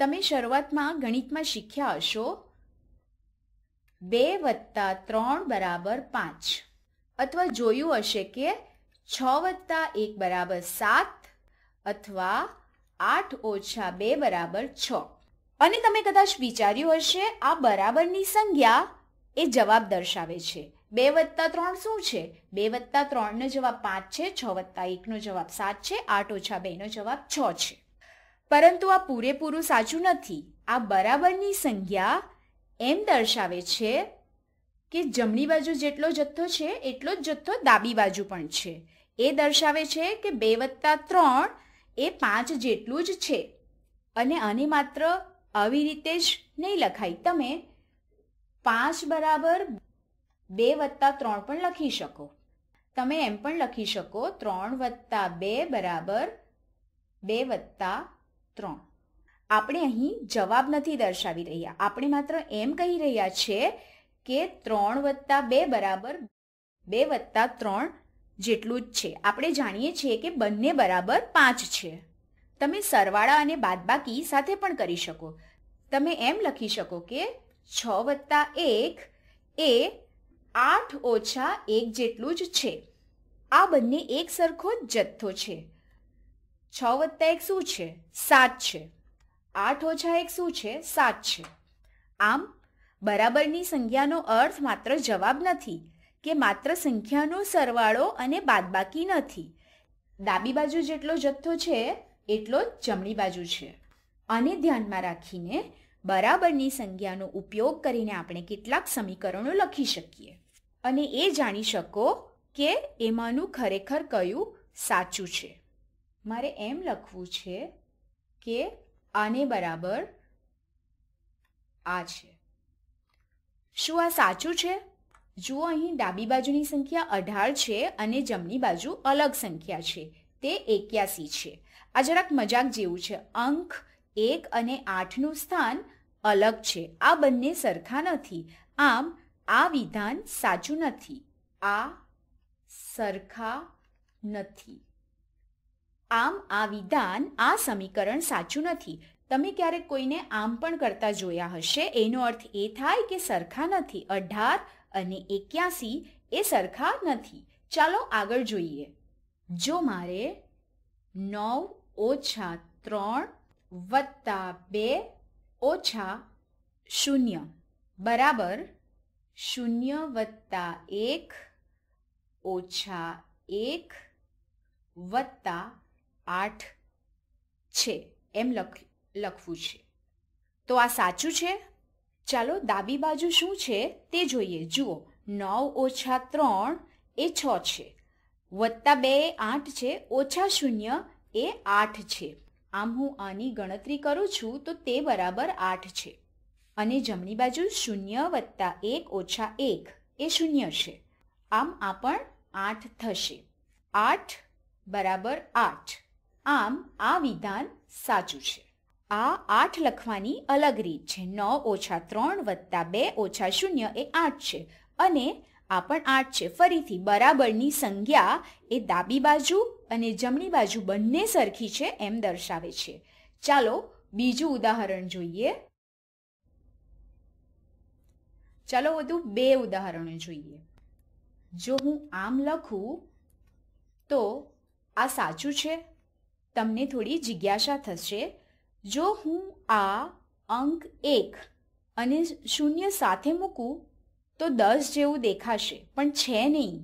તમે શરૂઆતમાં ગણિતમાં શીખ્યા હશો બે વત્તા ત્રણ બરાબર પાંચ અથવા જોયું હશે કે છ વત્તા એક બરાબર સાત અથવા આઠ ઓછા બે બરાબર છ અને તમે કદાચ વિચાર્યું હશે આ બરાબરની સંજ્ઞા એ જવાબ દર્શાવે છે બે વત્તા ત્રણ શું છે બે વત્તા ત્રણનો જવાબ પાંચ છે છ વત્તા એકનો જવાબ સાત છે આઠ ઓછા બેનો જવાબ છ છે પરંતુ આ પૂરેપૂરું સાચું નથી આ બરાબરની સંજ્ઞા એમ દર્શાવે છે કે જમણી બાજુ જેટલો જથ્થો છે એટલો જ જથ્થો ડાબી બાજુ પણ છે એ દર્શાવે છે કે બે વત્તા ત્રણ એ પાંચ જેટલું જ છે અને આને માત્ર આવી રીતે જ નહીં લખાય તમે પાંચ બરાબર બે વત્તા ત્રણ પણ લખી શકો તમે એમ પણ લખી શકો ત્રણ વત્તા બે બરાબર બે વત્તા ત્રણ આપણે અહીં જવાબ નથી દર્શાવી રહ્યા આપણે માત્ર એમ કહી રહ્યા છે કે ત્રણ વત્તા બે બરાબર બે વત્તા ત્રણ જેટલું જ છે આપણે જાણીએ છીએ કે બંને બરાબર પાંચ છે તમે સરવાળા અને બાદબાકી સાથે પણ કરી શકો તમે એમ લખી શકો કે છ વત્તા એક એ આઠ ઓછા એક જેટલું જ છે આ બંને એક સરખો જ જથ્થો છે છ વત્તા એક શું છે સાત છે આઠ ઓછા એક શું છે સાત છે આમ બરાબરની સંખ્યાનો અર્થ માત્ર જવાબ નથી કે માત્ર સંખ્યાનો સરવાળો અને બાદબાકી નથી ડાબી બાજુ જેટલો જથ્થો છે એટલો જ જમણી બાજુ છે અને ધ્યાનમાં રાખીને બરાબરની સંજ્ઞાનો ઉપયોગ કરીને આપણે કેટલાક સમીકરણો લખી શકીએ અને એ જાણી શકો કે એમાંનું ખરેખર કયું સાચું છે મારે એમ લખવું છે કે આને બરાબર આ છે શું આ સાચું છે જુઓ અહીં ડાબી બાજુની સંખ્યા અઢાર છે અને જમણી બાજુ અલગ સંખ્યા છે તે એક્યાસી છે આ જરાક મજાક જેવું છે અંક એક અને આઠનું સ્થાન અલગ છે આ બંને સરખા નથી આમ આ વિધાન સાચું નથી આ સરખા નથી આમ આ વિધાન આ સમીકરણ સાચું નથી તમે ક્યારેક કોઈને આમ પણ કરતા જોયા હશે એનો અર્થ એ થાય કે સરખા નથી અઢાર અને એક્યાસી એ સરખા નથી ચાલો આગળ જોઈએ જો મારે નવ ઓછા ત્રણ વત્તા બે ઓછા શૂન્ય બરાબર શૂન્ય વત્તા એક ઓછા એક વત્તા આઠ છે એમ લખ લખવું છે તો આ સાચું છે ચાલો ડાબી બાજુ શું છે તે જોઈએ જુઓ નવ ઓછા ત્રણ એ છ છે વત્તા બે આઠ છે ઓછા શૂન્ય એ આઠ છે આમ હું આની ગણતરી કરું છું તો તે બરાબર આઠ છે અને જમણી બાજુ શૂન્ય વત્તા એક ઓછા એક એ શૂન્ય છે આમ આ પણ આઠ થશે આઠ બરાબર આઠ આમ આ વિધાન સાચું છે આ આઠ લખવાની અલગ રીત છે નવ ઓછા ત્રણ વત્તા બે ઓછા શૂન્ય એ આઠ છે અને આ પણ આઠ છે ફરીથી બરાબરની સંજ્ઞા એ ડાબી બાજુ અને જમણી બાજુ બંને સરખી છે એમ દર્શાવે છે ચાલો બીજું ઉદાહરણ જોઈએ ચાલો વધુ બે ઉદાહરણો જોઈએ જો હું આમ લખું તો આ સાચું છે તમને થોડી જિજ્ઞાસા થશે જો હું આ અંક એક અને શૂન્ય સાથે મૂકું તો દસ જેવું દેખાશે પણ છે નહીં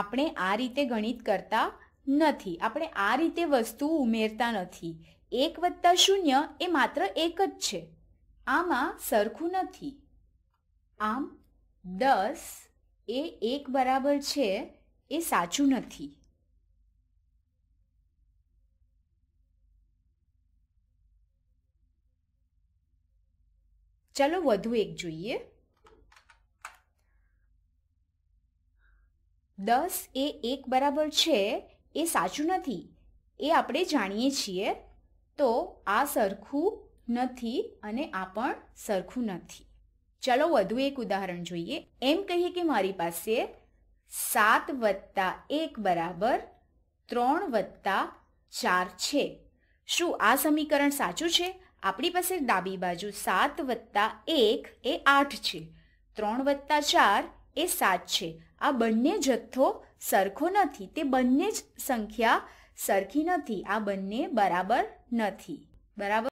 આપણે આ રીતે ગણિત કરતા નથી આપણે આ રીતે વસ્તુ ઉમેરતા નથી એક વત્તા શૂન્ય એ માત્ર એક જ છે આમાં સરખું નથી આમ દસ એ એક બરાબર છે એ સાચું નથી ચાલો વધુ એક જોઈએ દસ એ એક બરાબર છે એ સાચું નથી એ આપણે જાણીએ છીએ તો આ સરખું નથી અને આ પણ સરખું નથી ચાલો વધુ એક ઉદાહરણ જોઈએ એમ કહીએ કે મારી પાસે સાત વત્તા એક બરાબર ત્રણ વત્તા ચાર છે શું આ સમીકરણ સાચું છે આપણી પાસે ડાબી બાજુ સાત વત્તા એક એ આઠ છે ત્રણ વત્તા ચાર એ સાત છે આ બંને જથ્થો સરખો નથી તે બંને જ સંખ્યા સરખી નથી આ બંને બરાબર નથી બરાબર